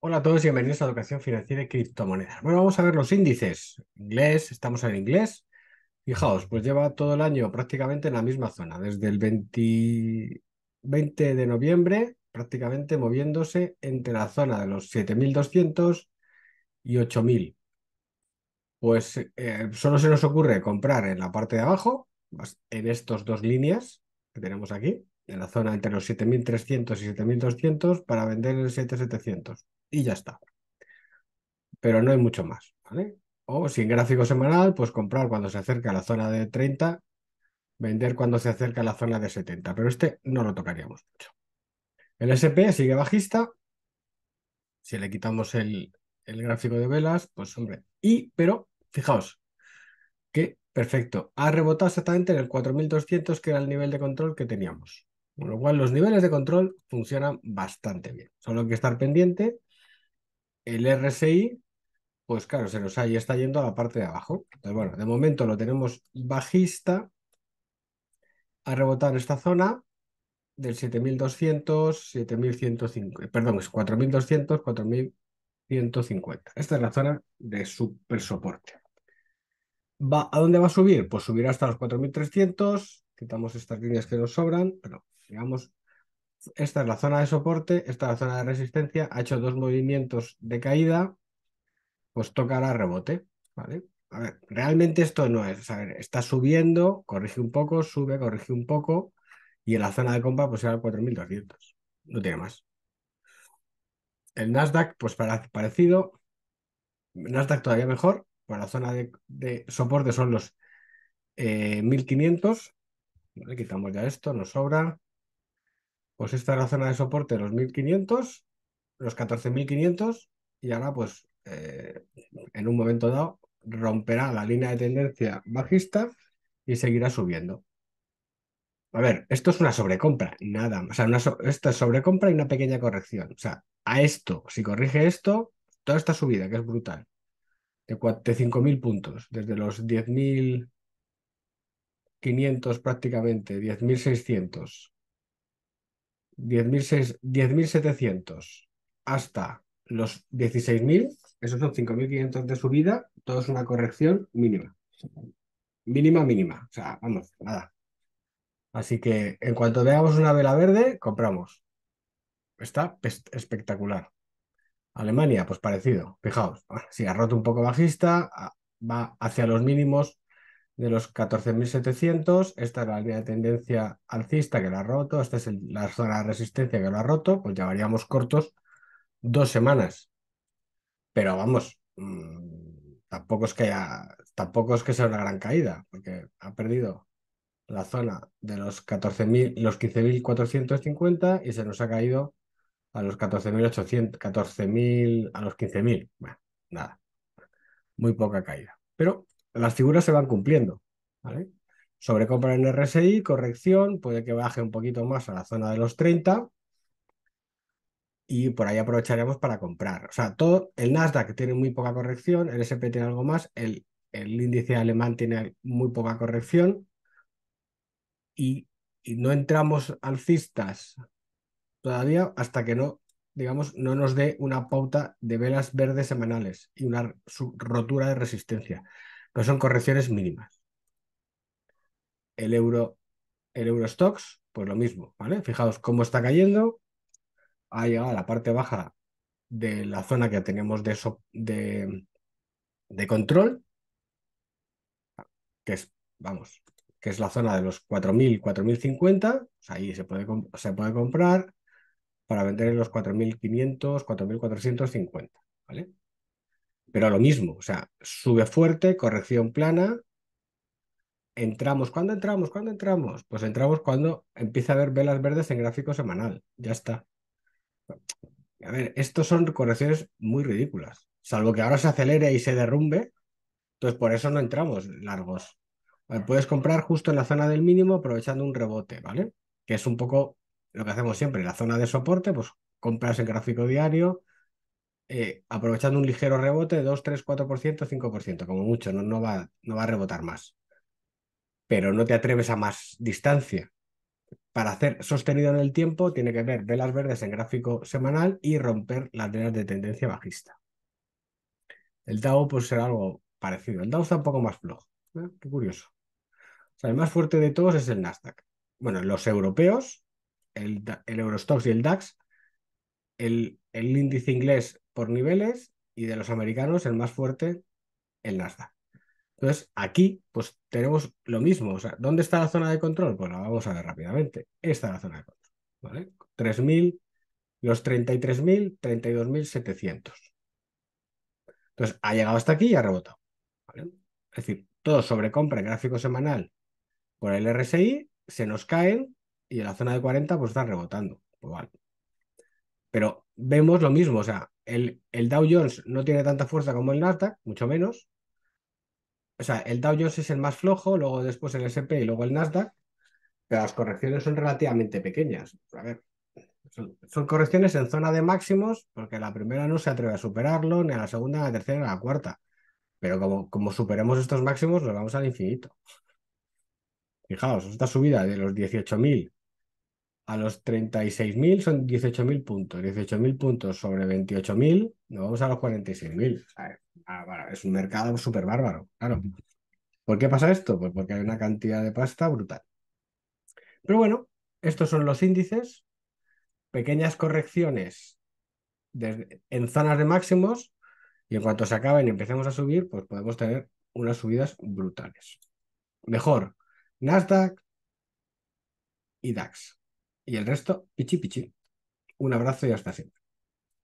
Hola a todos y bienvenidos a Educación Financiera y Criptomonedas. Bueno, vamos a ver los índices. Inglés, estamos en inglés. Fijaos, pues lleva todo el año prácticamente en la misma zona, desde el 20, de noviembre, prácticamente moviéndose entre la zona de los 7.200 y 8.000. Pues eh, solo se nos ocurre comprar en la parte de abajo, en estas dos líneas que tenemos aquí, en la zona entre los 7.300 y 7.200, para vender en 7.700 y ya está. Pero no hay mucho más, ¿vale? O sin gráfico semanal, pues comprar cuando se acerca a la zona de 30, vender cuando se acerca a la zona de 70, pero este no lo tocaríamos mucho. El SP sigue bajista. Si le quitamos el, el gráfico de velas, pues hombre, y, pero fijaos, que perfecto, ha rebotado exactamente en el 4200, que era el nivel de control que teníamos. Con lo cual, los niveles de control funcionan bastante bien. Solo hay que estar pendiente el RSI, pues claro, se nos ha está yendo a la parte de abajo. Entonces, bueno, de momento lo tenemos bajista, ha rebotado en esta zona del 7200, 7105, perdón, es 4200, 4150. Esta es la zona de super soporte. ¿Va, ¿A dónde va a subir? Pues subirá hasta los 4300, quitamos estas líneas que nos sobran, pero digamos esta es la zona de soporte, esta es la zona de resistencia, ha hecho dos movimientos de caída, pues toca rebote, ¿vale? realmente esto no es, está subiendo, corrige un poco, sube, corrige un poco, y en la zona de compra pues será 4.200, no tiene más. El Nasdaq, pues parecido, Nasdaq todavía mejor, para la zona de, soporte son los 1.500, eh, ¿vale? quitamos ya esto, nos sobra, pues esta es la zona de soporte de los 1500, los 14500 y ahora pues eh, en un momento dado romperá la línea de tendencia bajista y seguirá subiendo. A ver, esto es una sobrecompra, nada, o sea, es sobrecompra y una pequeña corrección. O sea, a esto, si corrige esto, toda esta subida que es brutal, de, de 5.000 puntos, desde los 10.500 prácticamente, 10.600, 10.700 hasta los 16.000, esos son 5.500 de subida, todo es una corrección mínima. Mínima, mínima. O sea, vamos, nada. Así que en cuanto veamos una vela verde, compramos. Está espectacular. Alemania, pues parecido. Fijaos, si ha roto un poco bajista, va hacia los mínimos de los 14.700. Esta es la línea de tendencia alcista que la ha roto. Esta es la zona de resistencia que lo ha roto. Pues llevaríamos cortos dos semanas. Pero vamos, mm, tampoco es que tampoco es que sea una gran caída, porque ha perdido la zona de los 14.000, los 15.450 y se nos ha caído a los 14.800, 14.000, a los 15.000. Bueno, nada, muy poca caída. Pero las figuras se van cumpliendo. ¿vale? Sobrecompra en RSI, corrección, puede que baje un poquito más a la zona de los 30 y por ahí aprovecharemos para comprar. O sea, todo el Nasdaq tiene muy poca corrección, el SP tiene algo más, el, el índice alemán tiene muy poca corrección y, no entramos alcistas todavía hasta que no digamos, no nos dé una pauta de velas verdes semanales y una rotura de resistencia pero son correcciones mínimas. El euro, el stocks pues lo mismo, ¿vale? Fijaos cómo está cayendo, ha llegado a la parte baja de la zona que tenemos de, de, control, que es, vamos, que es la zona de los 4.000, 4.050, ahí se puede, se puede comprar para vender en los 4.500, 4.450, ¿vale? pero lo mismo, o sea, sube fuerte, corrección plana. Entramos, ¿cuándo entramos? ¿Cuándo entramos? Pues entramos cuando empieza a haber velas verdes en gráfico semanal. Ya está. A ver, estos son correcciones muy ridículas. Salvo que ahora se acelere y se derrumbe. Entonces, por eso no entramos largos. puedes comprar justo en la zona del mínimo aprovechando un rebote, ¿vale? Que es un poco lo que hacemos siempre. La zona de soporte, pues compras en gráfico diario, eh, aprovechando un ligero rebote, 2, 3, 4%, 5%, como mucho, no, va, no va a rebotar más. Pero no te atreves a más distancia. Para hacer sostenido en el tiempo, tiene que ver velas verdes en gráfico semanal y romper las velas de tendencia bajista. El DAO puede ser algo parecido. El DAO está un poco más flojo. ¿eh? Qué curioso. sea, el más fuerte de todos es el Nasdaq. Bueno, los europeos, el, el Eurostox y el DAX. El, el índice inglés por niveles y de los americanos el más fuerte, el Nasdaq. Entonces, aquí pues tenemos lo mismo. O sea, ¿dónde está la zona de control? Pues la vamos a ver rápidamente. Esta es la zona de control. ¿vale? 3.000, los 33.000, 32.700. Entonces, ha llegado hasta aquí y ha rebotado. ¿vale? Es decir, todo sobrecompra compra, gráfico semanal por el RSI, se nos caen y en la zona de 40 pues están rebotando. Pues vale, pero vemos lo mismo, o sea, el, el Dow Jones no tiene tanta fuerza como el Nasdaq, mucho menos. O sea, el Dow Jones es el más flojo, luego después el SP y luego el Nasdaq, pero las correcciones son relativamente pequeñas. A ver, son, correcciones en zona de máximos, porque la primera no se atreve a superarlo, ni a la segunda, ni a la tercera, ni a la cuarta. Pero como, como superemos estos máximos, nos vamos al infinito. Fijaos, esta subida de los 18.000 a los 36.000 son 18.000 puntos. 18.000 puntos sobre 28.000, nos vamos a los 46.000. Ah, es un mercado súper bárbaro, claro. ¿Por qué pasa esto? Pues porque hay una cantidad de pasta brutal. Pero bueno, estos son los índices. Pequeñas correcciones en zonas de máximos y en cuanto se acaben y empecemos a subir, pues podemos tener unas subidas brutales. Mejor, Nasdaq y DAX. Y el resto, pichi pichi. Un abrazo y hasta siempre.